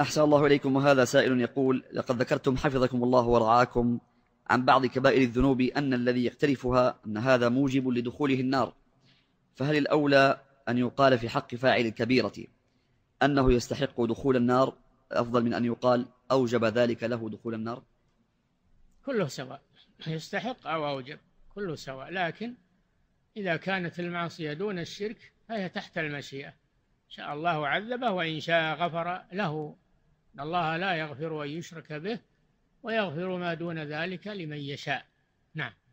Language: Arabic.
أحسن الله إليكم وهذا سائل يقول لقد ذكرتم حفظكم الله ورعاكم عن بعض كبائر الذنوب أن الذي يقترفها أن هذا موجب لدخوله النار فهل الأولى أن يقال في حق فاعل الكبيرة أنه يستحق دخول النار أفضل من أن يقال أوجب ذلك له دخول النار كله سواء يستحق أو أوجب كله سواء لكن إذا كانت المعصية دون الشرك فهي تحت المشيئة إن شاء الله عذبه وإن شاء غفر له إن الله لا يغفر أن يشرك به ويغفر ما دون ذلك لمن يشاء نعم